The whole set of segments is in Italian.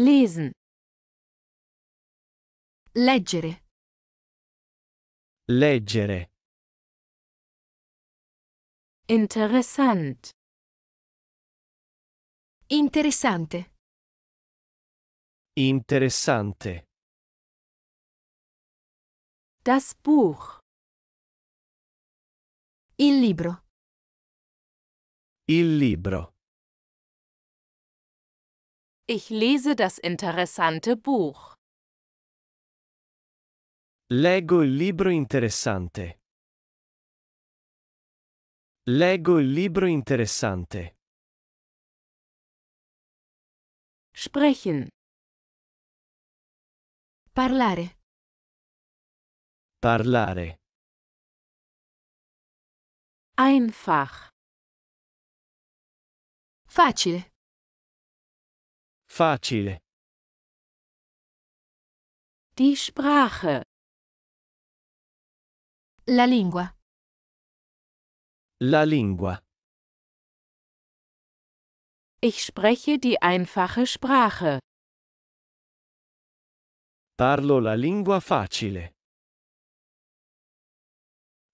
Lesen. Leggere. Leggere. Interessant. Interessante. Interessante. Das Buch. Il libro. Il libro. Ich lese das interessante Buch. Leggo il libro interessante. Leggo il libro interessante. Sprechen. Parlare. Parlare. Einfach. Facile. Facile. Die Sprache. La lingua. La lingua. Ich spreche die einfache Sprache. Parlo la lingua facile.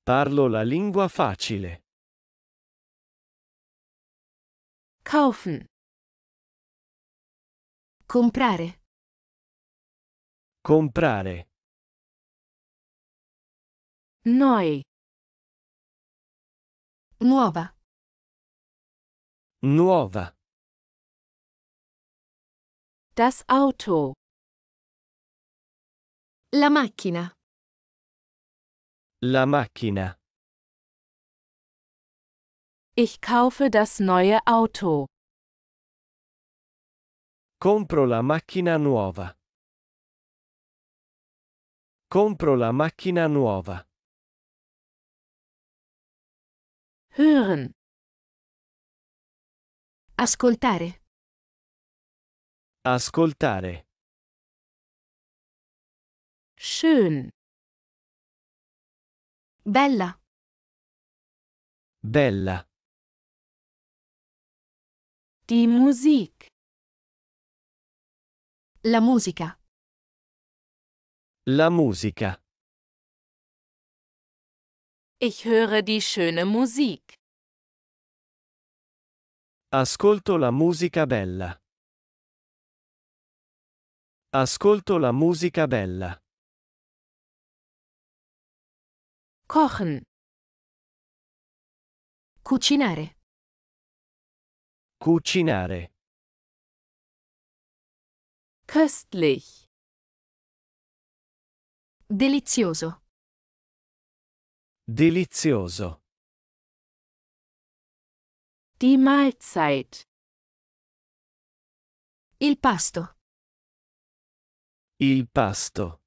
Parlo la lingua facile. Kaufen. Comprare. Comprare. Noi. Nuova. Nuova. Das Auto. La macchina. La macchina. Ich kaufe das neue Auto. Compro la macchina nuova. Compro la macchina nuova. Hören. Ascoltare. Ascoltare. Schön. Bella. Bella. Die Musik. La musica. La musica. Ich höre die schöne Musik. Ascolto la musica bella. Ascolto la musica bella. Kochen. Cucinare. Cucinare. Köstlich. Delizioso. Delizioso. Die Mahlzeit. Il pasto. Il pasto.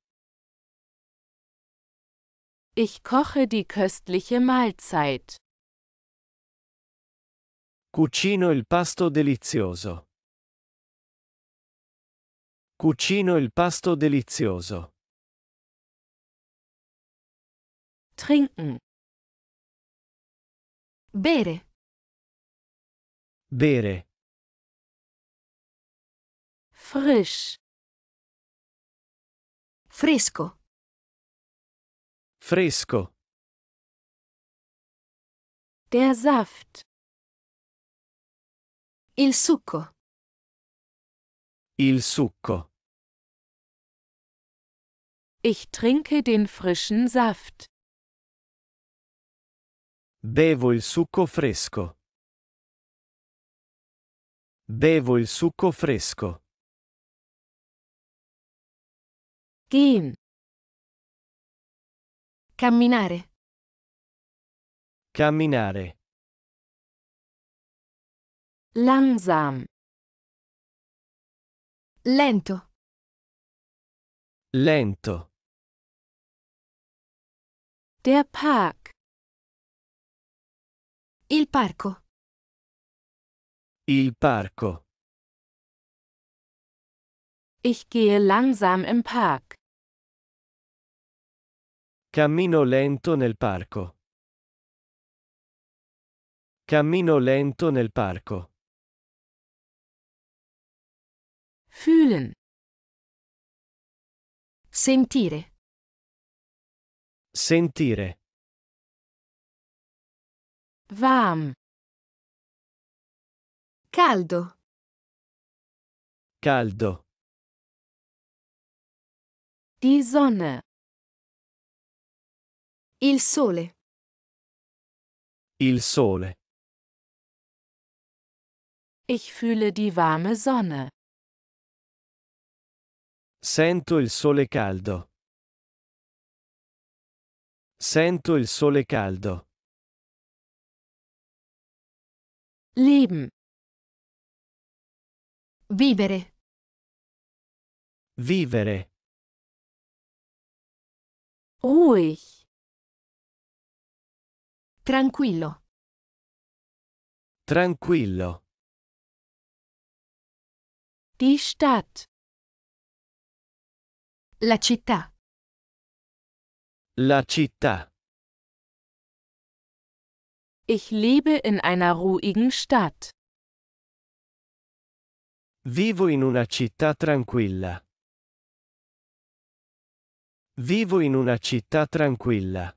Ich koche die köstliche Mahlzeit. Cucino il pasto delizioso. Cucino il pasto delizioso. Trinken. Bere. Bere. Frisch. Fresco. Fresco. Der Saft. Il succo. Il succo. Ich trinke den frischen Saft. Bevo il succo fresco. Bevo il succo fresco. Gehen. Camminare. Camminare. Langsam. Lento. Lento. Der Park. Il parco. Il parco. Ich gehe langsam im Park. Cammino lento nel parco. Cammino lento nel parco. Fühlen. Sentire. Sentire. Vam. Caldo. Caldo. Die Sonne. Il sole. Il sole. Ich fühle die warme Sonne. Sento il sole caldo. Sento il sole caldo. Leben. Vivere. Vivere. Ruhig. Tranquillo. Tranquillo. Die Stadt. La città. La città. Ich lebe in einer ruhigen Stadt. Vivo in una città tranquilla. Vivo in una città tranquilla.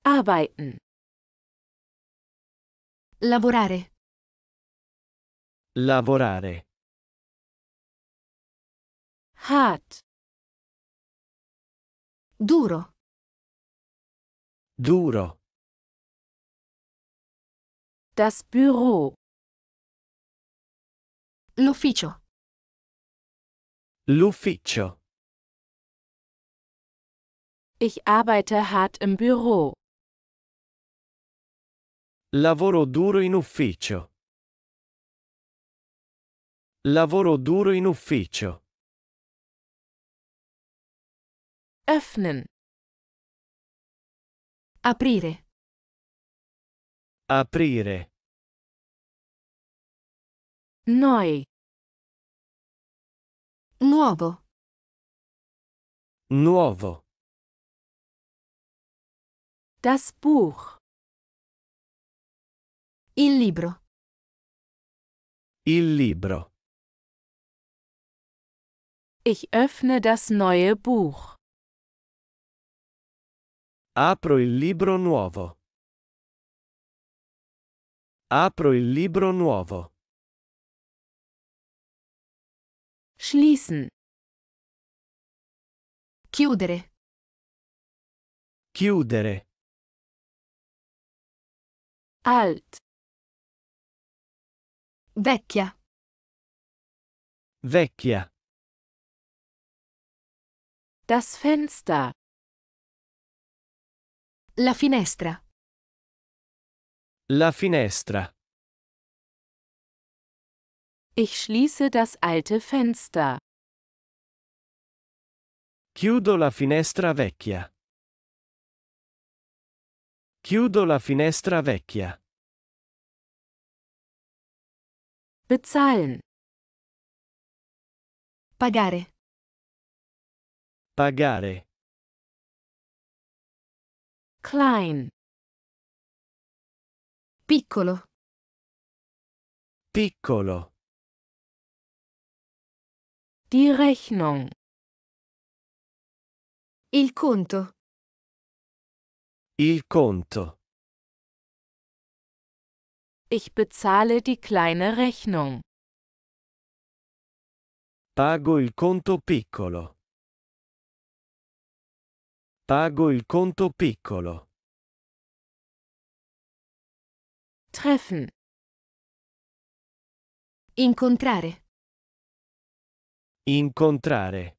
Arbeiten. Lavorare. Lavorare. Hart. Duro. Duro. Das Büro. L'ufficio. L'ufficio. Ich arbeite hart im Büro. Lavoro duro in ufficio. Lavoro duro in ufficio. öffnen aprire aprire Neu. nuovo nuovo das Buch il libro il libro ich öffne das neue Buch Apro il libro nuovo. Apro il libro nuovo. Schließen. Chiudere. Chiudere. Alt. Vecchia. Vecchia. Das Fenster. La finestra. La finestra. Ich schließe das alte Fenster. Chiudo la finestra vecchia. Chiudo la finestra vecchia. Bezahlen. Pagare. Pagare. klein piccolo piccolo die Rechnung il conto il conto ich bezahle die kleine Rechnung Pago il conto piccolo. Pago il conto piccolo. Treffen. Incontrare. Incontrare.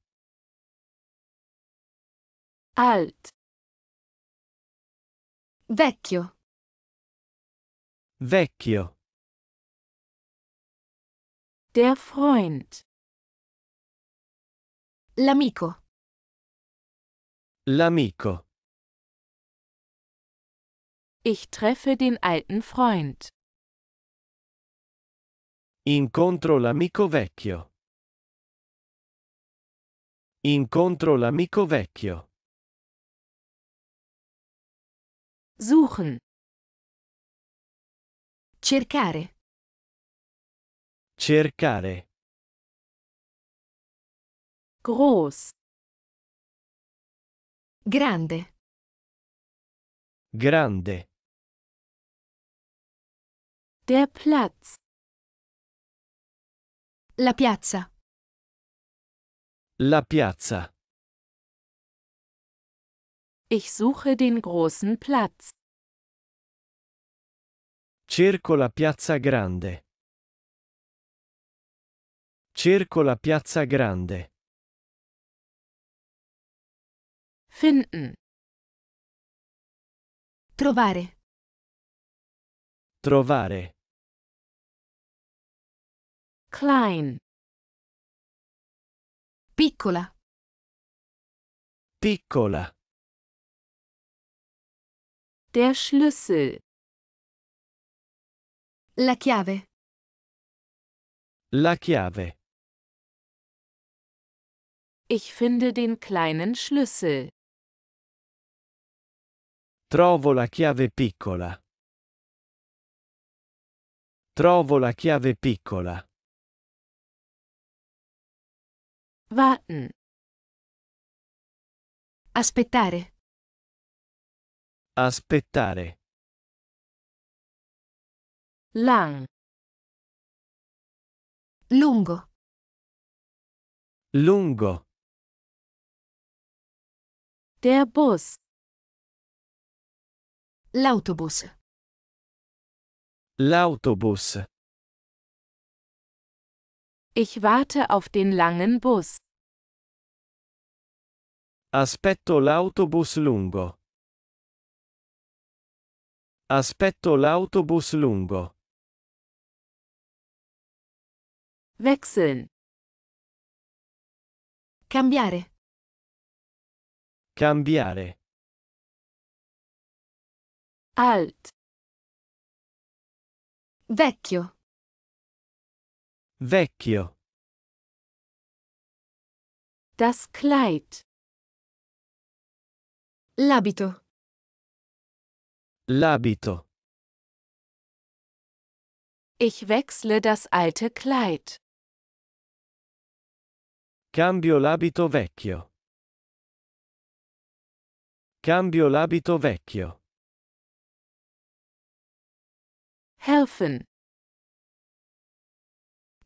Alt. Vecchio. Vecchio. Der Freund. L'amico. L'amico. Ich treffe den alten Freund. Incontro l'amico vecchio. Incontro l'amico vecchio. Suchen. Cercare. Cercare. Groß. Grande. Grande. Der Platz. La piazza. La piazza. Ich suche den großen Platz. Cerco la piazza grande. Cerco la piazza grande. Finden. Trovare. Trovare. Klein. Piccola. Piccola. Der Schlüssel. La chiave. La chiave. Ich finde den kleinen Schlüssel. Trovo la chiave piccola. Trovo la chiave piccola. Warten. Aspettare. Aspettare. Lang. Lungo. Lungo. Der Bus. L'autobus. L'autobus. Ich warte auf den langen Bus. Aspetto l'autobus lungo. Aspetto l'autobus lungo. Wechseln. Cambiare. Cambiare. Alt. Vecchio. Vecchio. Das Kleid. L'abito. L'abito. Ich wechsle das alte Kleid. Cambio l'abito vecchio. Cambio l'abito vecchio. Helfen.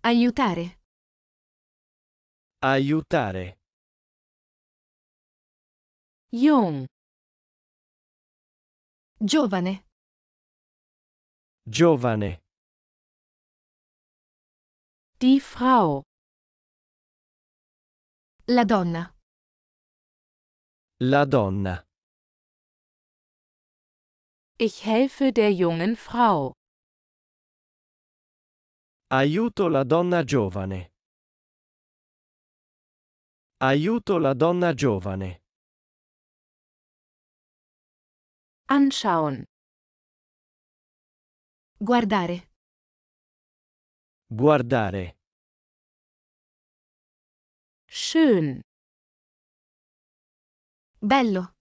Aiutare. Aiutare. Young. Giovane. Giovane. Die Frau. La donna. La donna. Ich helfe der jungen Frau. Aiuto la donna giovane. Aiuto la donna giovane. Anschauen. Guardare. Guardare. Schön. Bello.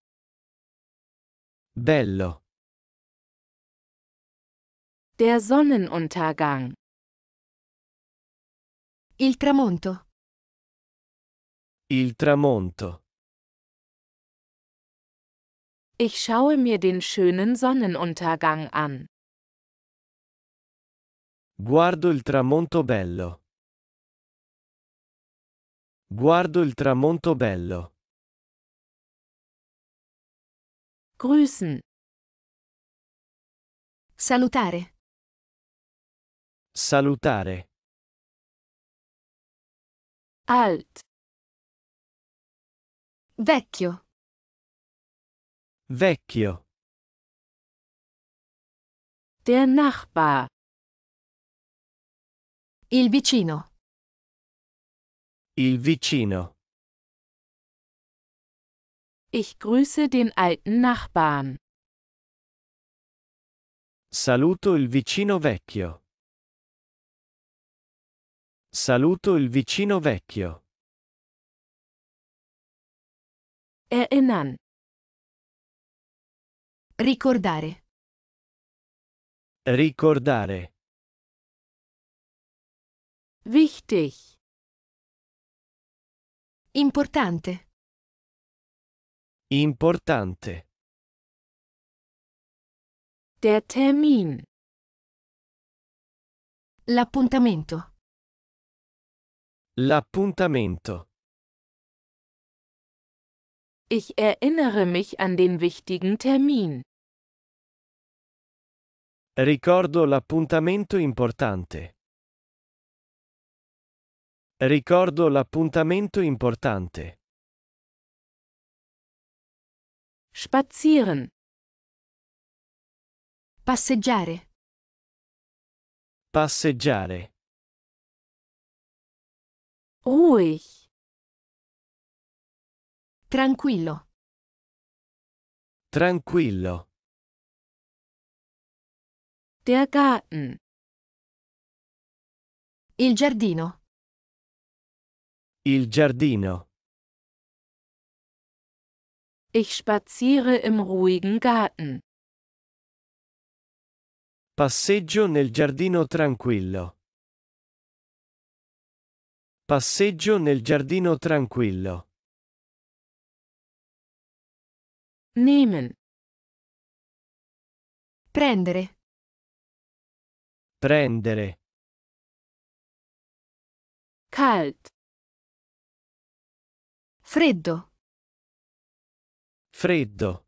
Bello. Der Sonnenuntergang. Il tramonto. Il tramonto. Ich schaue mir den schönen Sonnenuntergang an. Guardo il tramonto bello. Guardo il tramonto bello. Grüßen. Salutare. Salutare. Alt. Vecchio. Vecchio. Der Nachbar. Il vicino. Il vicino. Ich grüße den alten Nachbarn. Saluto il vicino vecchio. Saluto il vicino vecchio. Erinnern. Ricordare. Ricordare. Wichtig. Importante. Importante. Der Termin. L'appuntamento. L'appuntamento. Ich erinnere mich an den wichtigen Termin. Ricordo l'appuntamento importante. Ricordo l'appuntamento importante. Spazieren. Passeggiare. Passeggiare. Ruhig. Tranquillo. Tranquillo. Der Garten. Il giardino. Il giardino. Ich spaziere im ruhigen Garten. Passeggio nel giardino tranquillo. Passeggio nel giardino tranquillo. Nehmen. Prendere. Prendere. Kalt. Freddo. Freddo.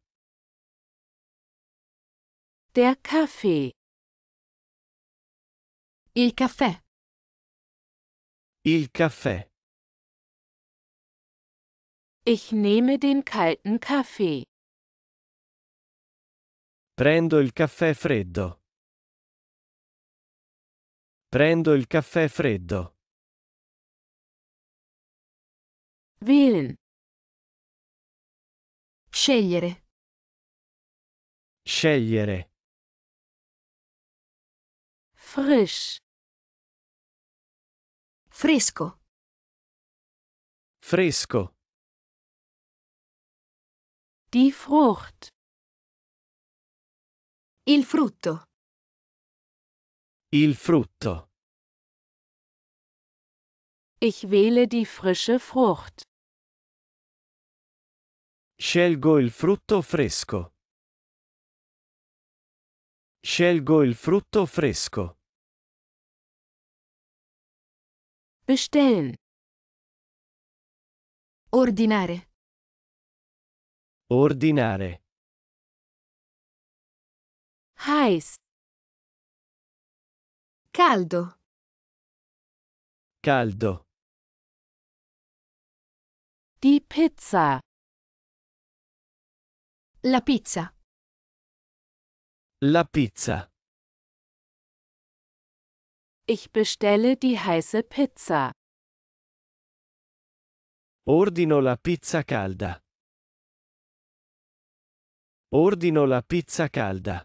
Der Kaffee. Il caffè. Il caffè. Ich nehme den kalten Kaffee. Prendo il caffè freddo. Prendo il caffè freddo. Wählen. Scegliere. Scegliere. Frisch. Fresco. Fresco. Die Frucht. Il frutto. Il frutto. Ich wähle die frische Frucht. Scelgo il frutto fresco. Scelgo il frutto fresco. Bestellen. Ordinare. Ordinare. Heiß. Caldo. Caldo. Die Pizza. La pizza. La pizza. Ich bestelle die heiße Pizza. Ordino la pizza calda. Ordino la pizza calda.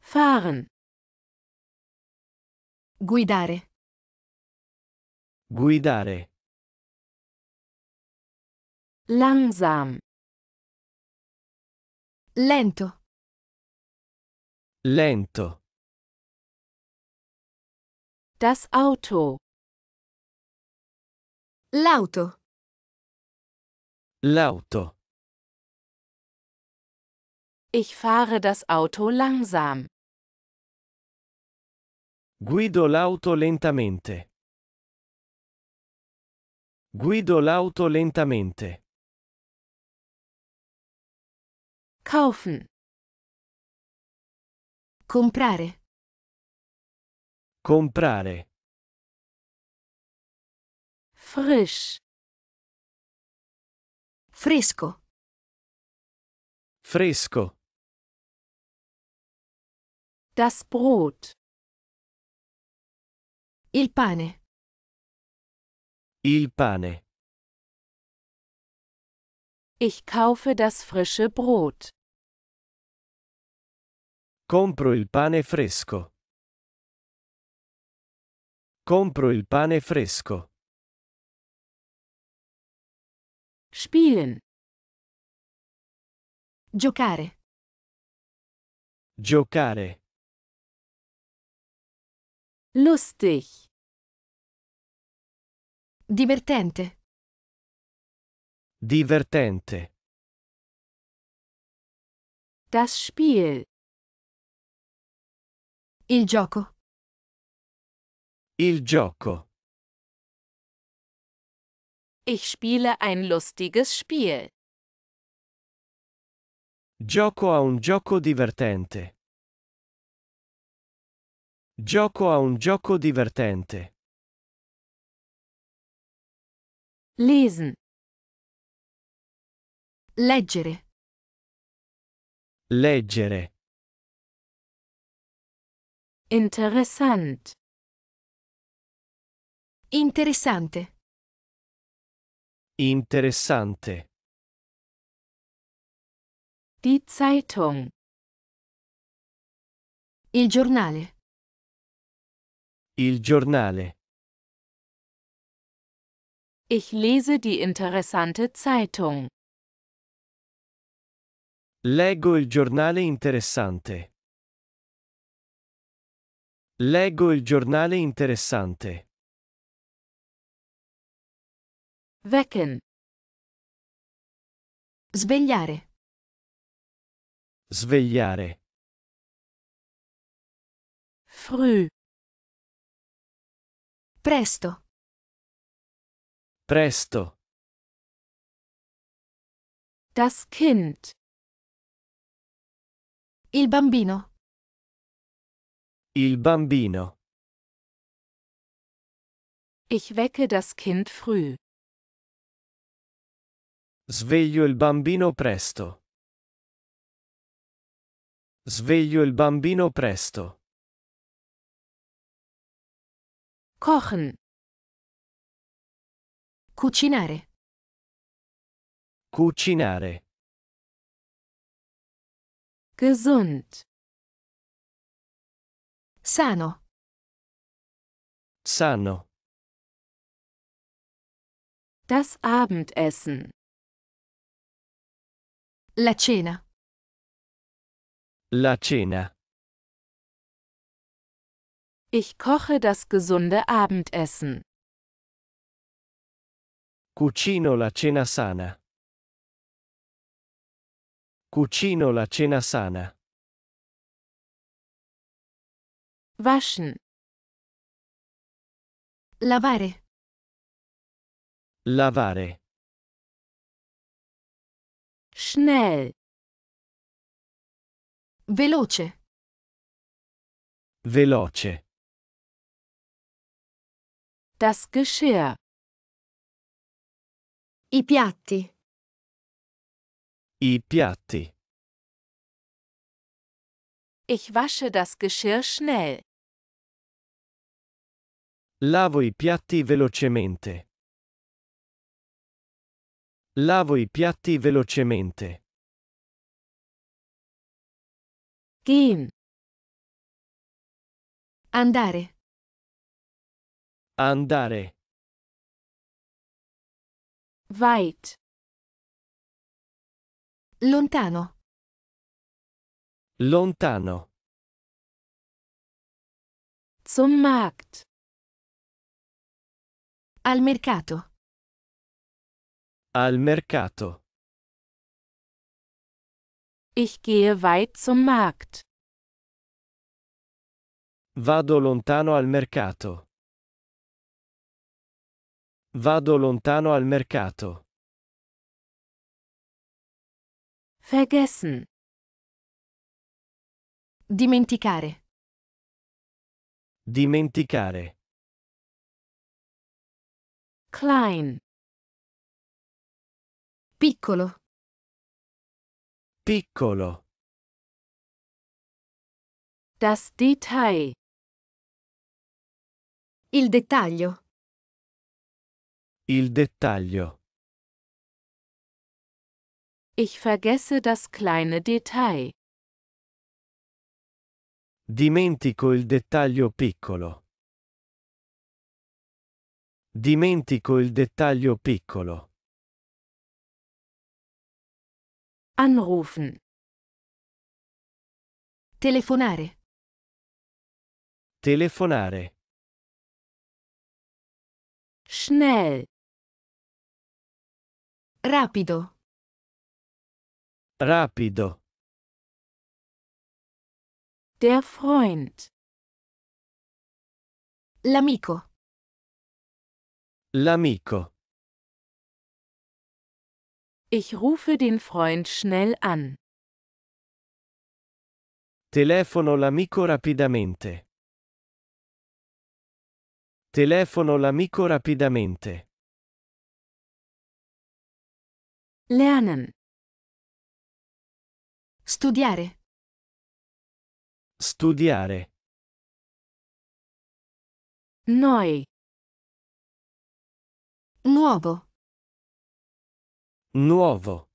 Fahren. Guidare. Guidare. Langsam. Lento. Lento. Das Auto. L'auto. L'auto. Ich fahre das Auto langsam. Guido l'auto lentamente. Guido l'auto lentamente. Kaufen. Comprare. Comprare. Frisch. Fresco. Fresco. Das Brot. Il pane. Il pane. Ich kaufe das frische Brot. Compro il pane fresco. Compro il pane fresco. Spielen. Giocare. Giocare. Lustig. Divertente. Divertente. Das Spiel. Il gioco. Il gioco. Ich spiele ein lustiges Spiel. Gioco a un gioco divertente. Gioco a un gioco divertente. Lesen. Leggere. Leggere. Interessant. Interessante. Interessante. Die Zeitung. Il giornale. Il giornale. Ich lese die interessante Zeitung. Leggo il giornale interessante. Leggo il giornale interessante. Wecken. Svegliare. Svegliare. Früh. Presto. Presto. Das Kind. Il bambino. Il bambino. Ich wecke das Kind früh. Sveglio il bambino presto. Sveglio il bambino presto. Kochen. Cucinare. Cucinare. Gesund. Sano. Sano. Das Abendessen. La cena. La cena. Ich koche das gesunde Abendessen. Cucino la cena sana. Cucino la cena sana. Waschen. Lavare. Lavare. Schnell. Veloce. Veloce. Das Geschirr. I piatti. I piatti. Ich wasche das Geschirr schnell. Lavo i piatti velocemente. Lavo i piatti velocemente. Gehen. Andare. Andare. Weit. Lontano. Lontano. Zum Markt. Al mercato. Al mercato. Ich gehe weit zum Markt. Vado lontano al mercato. Vado lontano al mercato. Vergessen. Dimenticare. Dimenticare. Klein. Piccolo. Piccolo. Das Detail. Il dettaglio. Il dettaglio. Ich vergesse das kleine Detail. Dimentico il dettaglio piccolo. Dimentico il dettaglio piccolo. Anrufen. Telefonare. Telefonare. Schnell. Rapido. Rapido. Der Freund. L'amico. L'amico. Ich rufe den Freund schnell an. Telefono l'amico rapidamente. Telefono l'amico rapidamente. Lernen. Studiare. Studiare. Noi. Nuovo. Nuovo.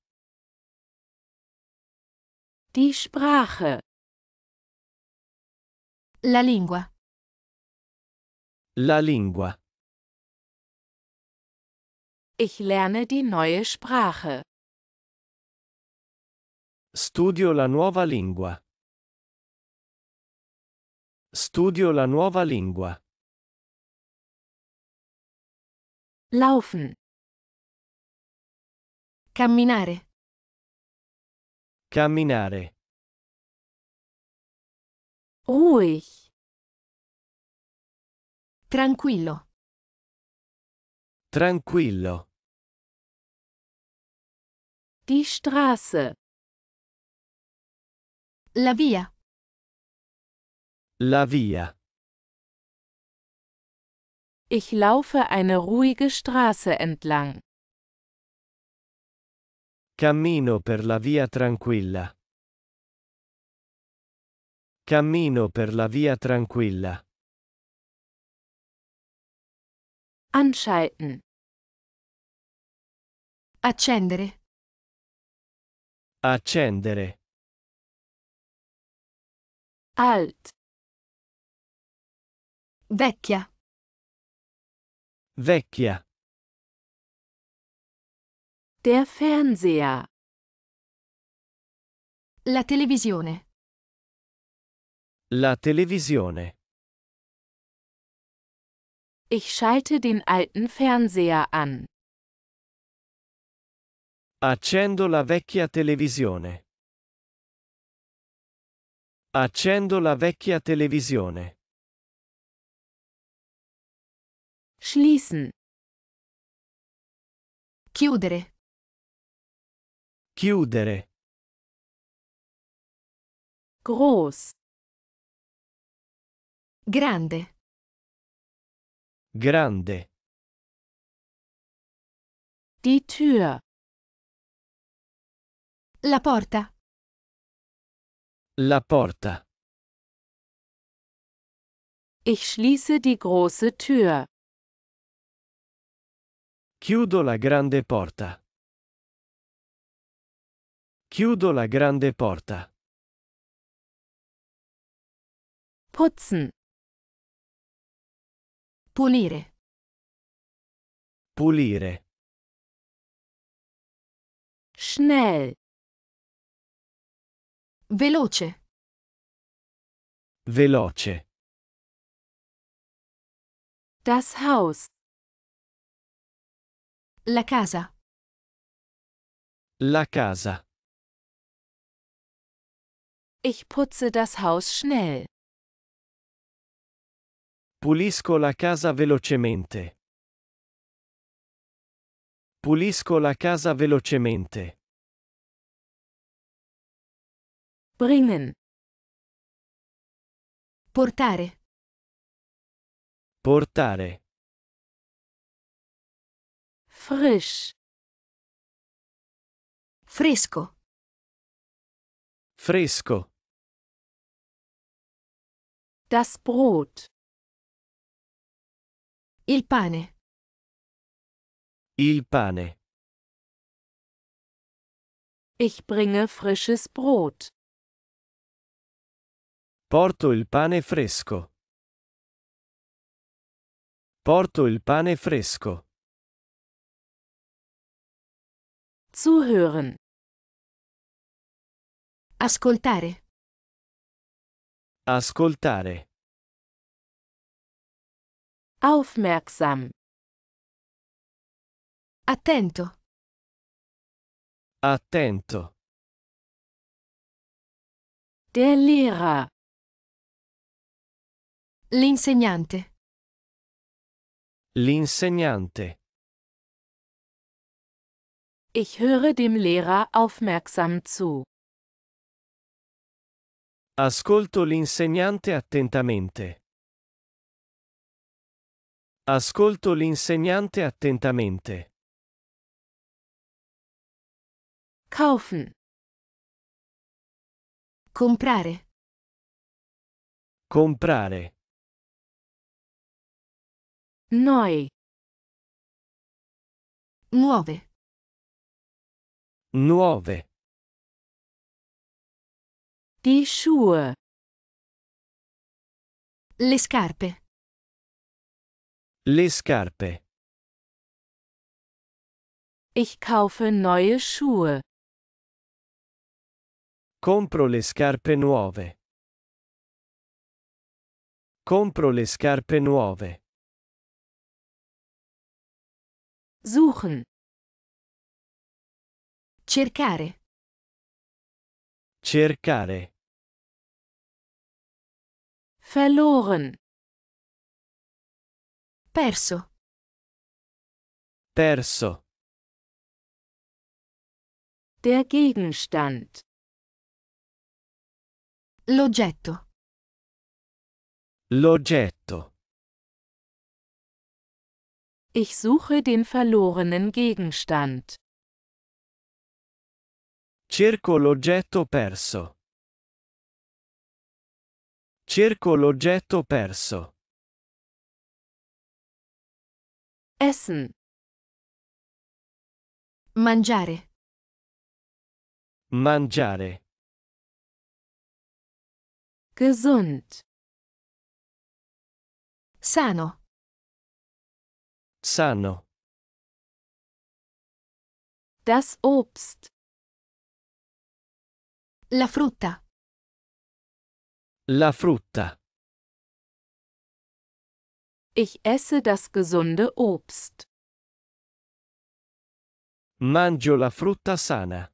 Die Sprache. La lingua. La lingua. Ich lerne die neue Sprache. Studio la nuova lingua. Studio la nuova lingua. Laufen. Camminare. Camminare. Ruhig. Tranquillo. Tranquillo. Die Straße. La via. La via. Ich laufe eine ruhige Straße entlang. Cammino per la via tranquilla. Cammino per la via tranquilla. Anschalten. Accendere. Accendere. Alt. Vecchia. Vecchia. Der Fernseher. La televisione. La televisione. Ich schalte den alten Fernseher an. Accendo la vecchia televisione. Accendo la vecchia televisione. Schließen. Chiudere. Chiudere. Groß. Grande. Grande. Die Tür. La porta. La porta. Ich schließe die große Tür. Chiudo la grande porta. Chiudo la grande porta. Putzen. Pulire. Pulire. Schnell. Veloce. Veloce. Das Haus. La casa. La casa. Ich putze das Haus schnell. Pulisco la casa velocemente. Pulisco la casa velocemente. Bringen. Portare. Portare. Frisch. Fresco. Fresco. Das Brot. Il pane. Il pane. Ich bringe frisches Brot. Porto il pane fresco. Porto il pane fresco. Zuhören. Ascoltare. Ascoltare. Aufmerksam. Attento. Attento. Der Lehrer. L'insegnante. L'insegnante. Ich höre dem Lehrer aufmerksam zu. Ascolto l'insegnante attentamente. Ascolto l'insegnante attentamente. Kaufen. Comprare. Comprare. Noi. Nuove. Nuove. Die Schuhe. Le scarpe. Le scarpe. Ich kaufe neue Schuhe. Compro le scarpe nuove. Compro le scarpe nuove. Suchen. Cercare. Cercare. Verloren. Perso. Perso. Der Gegenstand. L'oggetto. L'oggetto. Ich suche den verlorenen Gegenstand. Cerco l'oggetto perso. Cerco l'oggetto perso. Essen. Mangiare. Mangiare. Gesund. Sano. Sano. Das Obst. La frutta. La frutta. Ich esse das gesunde Obst. Mangio la frutta sana.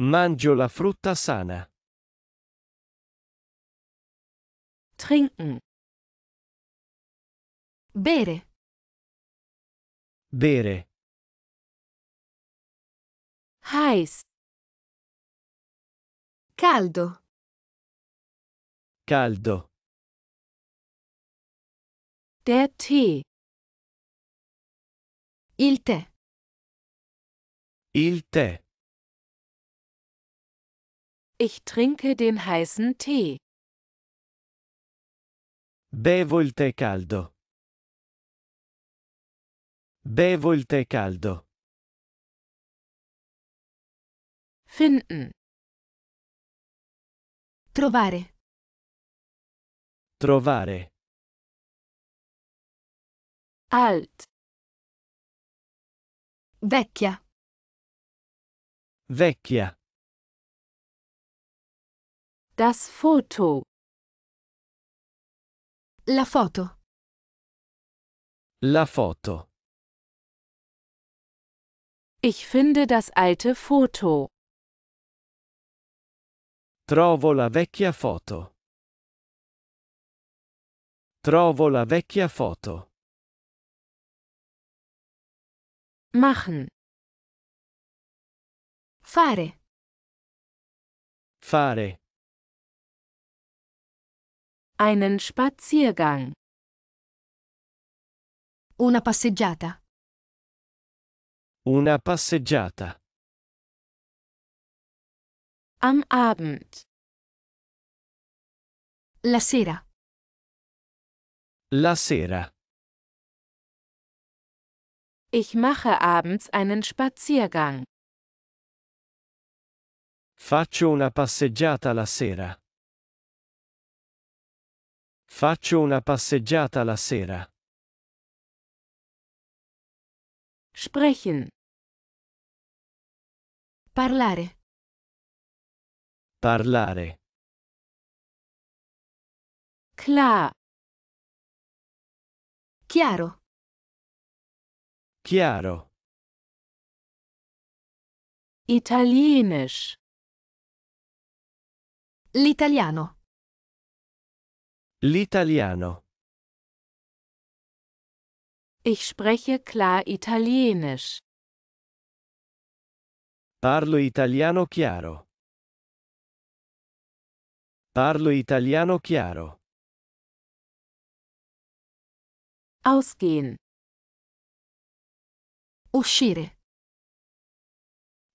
Mangio la frutta sana. Trinken. Bere. Bere. Heiß. Caldo. Caldo. Der Tee. Il tè. Il tè. Ich trinke den heißen Tee. Bevo il tè caldo. Bevo il tè caldo. Finden. Trovare. Trovare. Alt. Vecchia. Vecchia. Das Foto. La foto. La foto. Ich finde das alte Foto. Trovo la vecchia foto. Trovo la vecchia foto. Machen. Fare. Fare. Einen Spaziergang. Una passeggiata. Una passeggiata. Am Abend. La sera. La sera. Ich mache abends einen Spaziergang. Faccio una passeggiata la sera. Faccio una passeggiata la sera. Sprechen. Parlare. Parlare. Klar. Chiaro. Chiaro. Italienisch. L'italiano. L'italiano. Ich spreche klar Italienisch. Parlo italiano chiaro. Parlo italiano chiaro. Ausgehen. Uscire.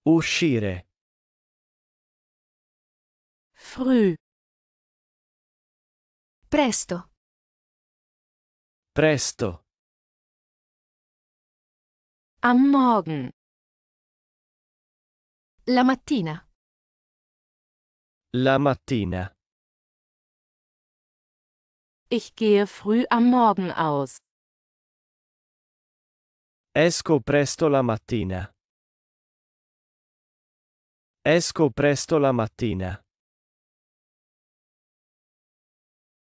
Uscire. Früh. Presto. Presto. Am Morgen. La mattina. La mattina. Ich gehe früh am Morgen aus. Esco presto la mattina. Esco presto la mattina.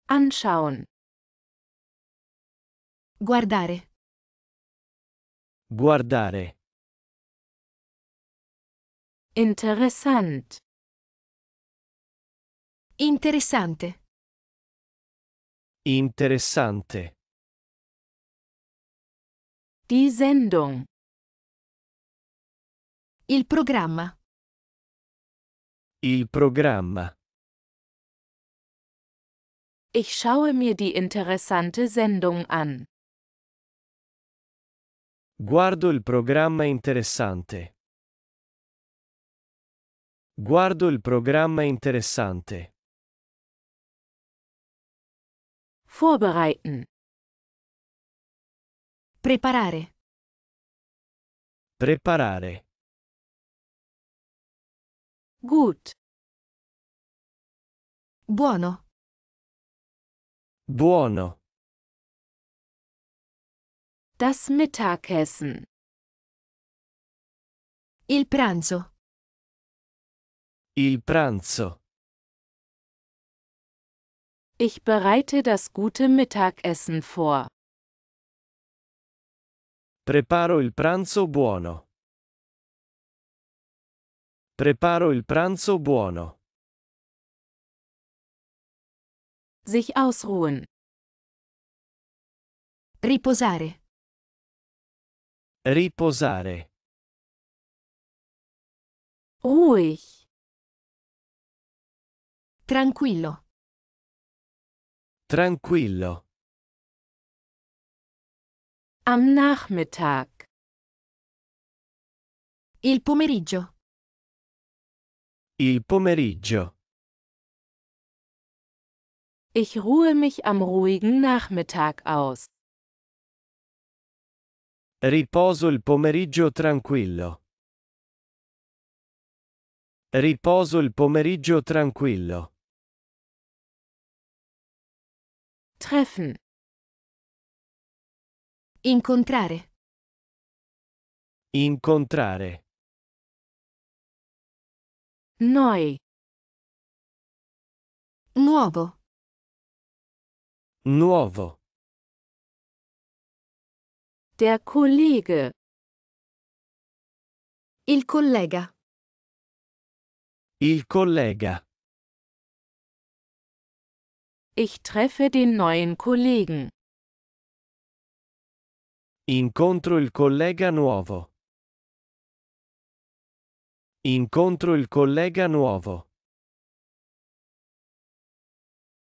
Anschauen. Guardare. Guardare. Interessant. Interessante. Interessante. Die Sendung. Il programma. Il programma. Ich schaue mir die interessante Sendung an. Guardo il programma interessante. Guardo il programma interessante. Vorbereiten. Preparare. Preparare. Gut. Buono. Buono. Das Mittagessen. Il pranzo. Il pranzo. Ich bereite das gute Mittagessen vor. Preparo il pranzo buono. Preparo il pranzo buono. Sich ausruhen. Riposare. Riposare. Ruhig. Tranquillo. Tranquillo. Am Nachmittag. Il pomeriggio. Il pomeriggio. Ich ruhe mich am ruhigen Nachmittag aus. Riposo il pomeriggio tranquillo. Riposo il pomeriggio tranquillo. Treffen. Incontrare. Incontrare. Noi. Nuovo. Nuovo. Der Kollege. Il collega. Il collega. Ich treffe den neuen Kollegen. Incontro il collega nuovo. Incontro il collega nuovo.